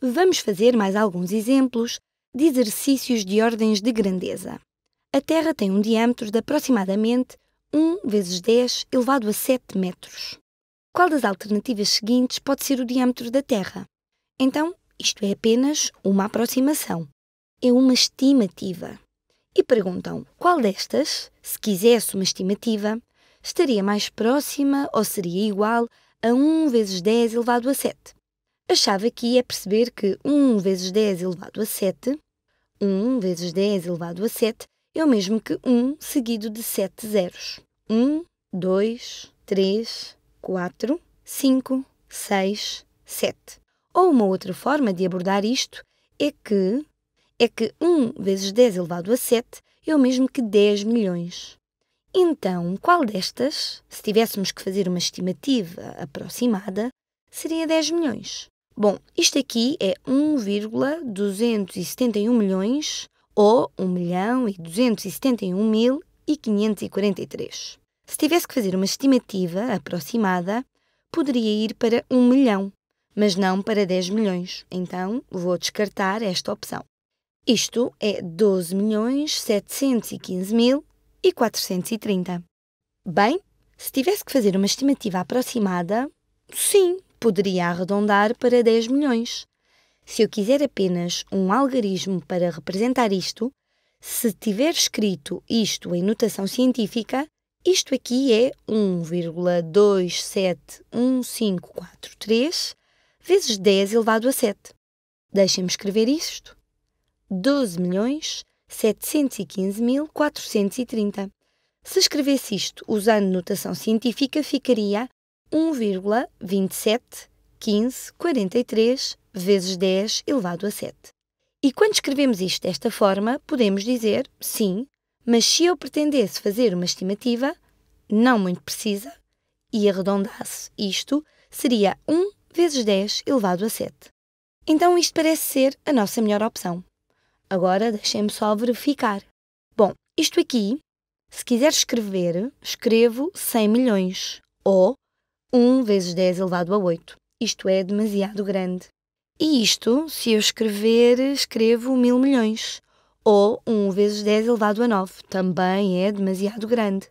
Vamos fazer mais alguns exemplos de exercícios de ordens de grandeza. A Terra tem um diâmetro de aproximadamente 1 vezes 10 elevado a 7 metros. Qual das alternativas seguintes pode ser o diâmetro da Terra? Então, isto é apenas uma aproximação. É uma estimativa. E perguntam qual destas, se quisesse uma estimativa, estaria mais próxima ou seria igual a 1 vezes 10 elevado a 7. A chave aqui é perceber que 1 vezes 10 elevado a 7, 1 vezes 10 elevado a 7 é o mesmo que 1 seguido de 7 zeros. 1, 2, 3, 4, 5, 6, 7. Ou uma outra forma de abordar isto é que é que 1 vezes 10 elevado a 7 é o mesmo que 10 milhões. Então, qual destas, se tivéssemos que fazer uma estimativa aproximada, seria 10 milhões? Bom, isto aqui é 1,271 milhões ou 1 milhão e 271 mil e 543. Se tivesse que fazer uma estimativa aproximada, poderia ir para 1 milhão, mas não para 10 milhões, então vou descartar esta opção. Isto é 12 milhões 715 mil e 430. Bem, se tivesse que fazer uma estimativa aproximada, sim, poderia arredondar para 10 milhões. Se eu quiser apenas um algarismo para representar isto, se tiver escrito isto em notação científica, isto aqui é 1,271543 vezes 10 elevado a 7. Deixem-me escrever isto. 12.715.430. milhões Se escrevesse isto usando notação científica, ficaria 1,271543 vezes 10 elevado a 7. E quando escrevemos isto desta forma, podemos dizer, sim, mas se eu pretendesse fazer uma estimativa, não muito precisa, e arredondasse isto, seria 1 vezes 10 elevado a 7. Então isto parece ser a nossa melhor opção. Agora deixem-me só verificar. Bom, isto aqui, se quiser escrever, escrevo 100 milhões, ou 1 vezes 10 elevado a 8. Isto é demasiado grande. E isto, se eu escrever, escrevo mil milhões. Ou 1 vezes 10 elevado a 9. Também é demasiado grande.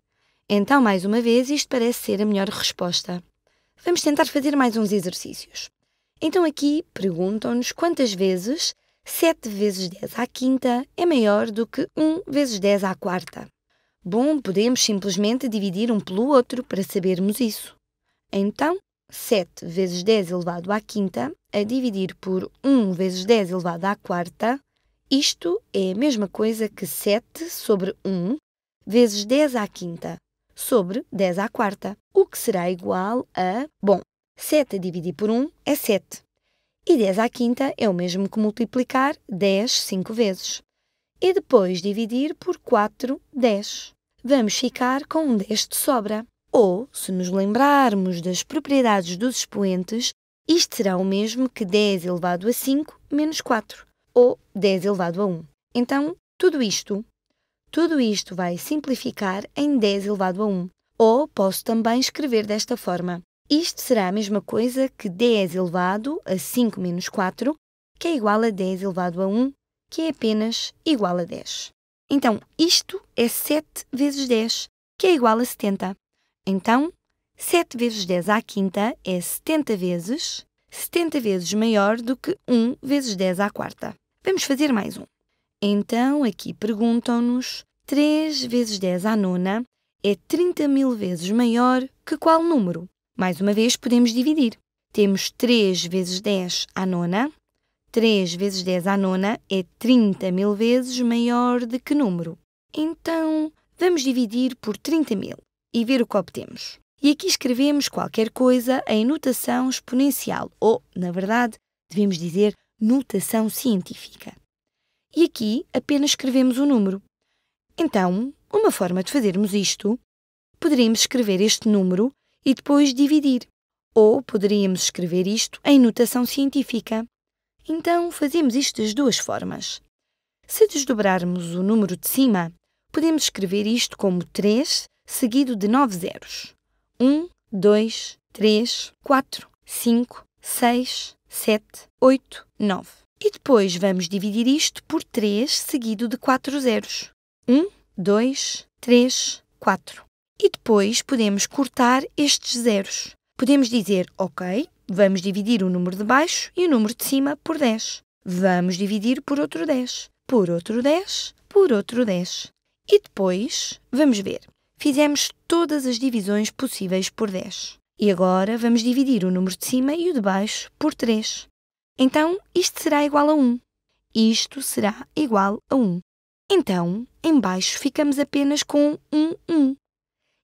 Então, mais uma vez, isto parece ser a melhor resposta. Vamos tentar fazer mais uns exercícios. Então, aqui perguntam-nos quantas vezes 7 vezes 10 à quinta é maior do que 1 vezes 10 à quarta. Bom, podemos simplesmente dividir um pelo outro para sabermos isso. Então, 7 vezes 10 elevado à quinta a dividir por 1 vezes 10 elevado à quarta, isto é a mesma coisa que 7 sobre 1 vezes 10 à quinta sobre 10 à quarta, o que será igual a, bom, 7 a dividir por 1 é 7. E 10 à quinta é o mesmo que multiplicar 10 5 vezes. E depois dividir por 4, 10. Vamos ficar com um 10 de sobra. Ou, se nos lembrarmos das propriedades dos expoentes, isto será o mesmo que 10 elevado a 5 menos 4, ou 10 elevado a 1. Então, tudo isto, tudo isto vai simplificar em 10 elevado a 1, ou posso também escrever desta forma. Isto será a mesma coisa que 10 elevado a 5 menos 4, que é igual a 10 elevado a 1, que é apenas igual a 10. Então, isto é 7 vezes 10, que é igual a 70. Então, 7 vezes 10 à quinta é 70 vezes, 70 vezes maior do que 1 vezes 10 à quarta. Vamos fazer mais um. Então, aqui perguntam-nos, 3 vezes 10 à nona é 30 mil vezes maior que qual número? Mais uma vez, podemos dividir. Temos 3 vezes 10 à nona. 3 vezes 10 à nona é 30 mil vezes maior de que número? Então, vamos dividir por 30 mil e ver o que obtemos. E aqui escrevemos qualquer coisa em notação exponencial, ou, na verdade, devemos dizer notação científica. E aqui apenas escrevemos o um número. Então, uma forma de fazermos isto, poderíamos escrever este número e depois dividir, ou poderíamos escrever isto em notação científica. Então, fazemos isto das duas formas. Se desdobrarmos o número de cima, podemos escrever isto como 3 seguido de nove zeros. um dois três quatro cinco seis sete oito nove E depois vamos dividir isto por três seguido de quatro zeros. um dois três quatro E depois podemos cortar estes zeros. Podemos dizer, ok, vamos dividir o número de baixo e o número de cima por 10. Vamos dividir por outro 10, por outro 10, por outro 10. E depois, vamos ver, fizemos todas as divisões possíveis por 10. E agora vamos dividir o número de cima e o de baixo por 3. Então, isto será igual a 1. Isto será igual a 1. Então, em baixo ficamos apenas com 1, 1.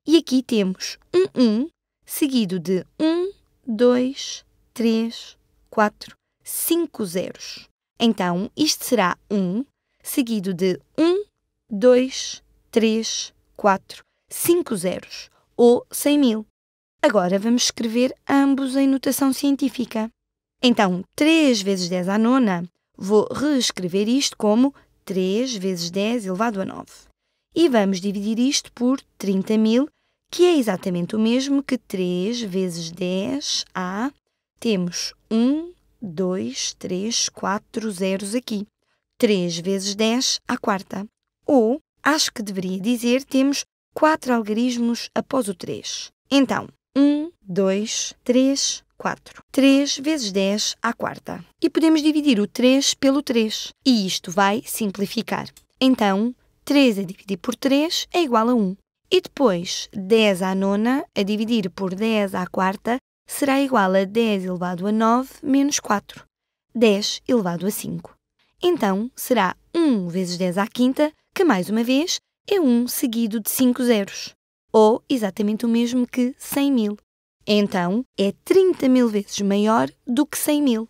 E aqui temos 1, 1, seguido de 1, 2, 3, 4, 5 zeros. Então, isto será 1, seguido de 1, 2, 3, 4, 5 zeros, ou 100 mil. Agora vamos escrever ambos em notação científica. Então, 3 vezes 10 à nona, vou reescrever isto como 3 vezes 10 elevado a 9. E vamos dividir isto por 30 mil, que é exatamente o mesmo que 3 vezes 10 a... Temos 1, 2, 3, 4 zeros aqui. 3 vezes 10 à quarta. Ou, acho que deveria dizer, temos quatro algarismos após o 3. Então, 1, 2, 3, 4. 3 vezes 10 à quarta. E podemos dividir o 3 pelo 3. E isto vai simplificar. Então, 3 a dividir por 3 é igual a 1. E depois, 10 à nona a dividir por 10 à quarta será igual a 10 elevado a 9 menos 4. 10 elevado a 5. Então, será 1 vezes 10 à quinta, que mais uma vez é 1 seguido de 5 zeros, ou exatamente o mesmo que 100 mil. Então, é 30 mil vezes maior do que 100 mil.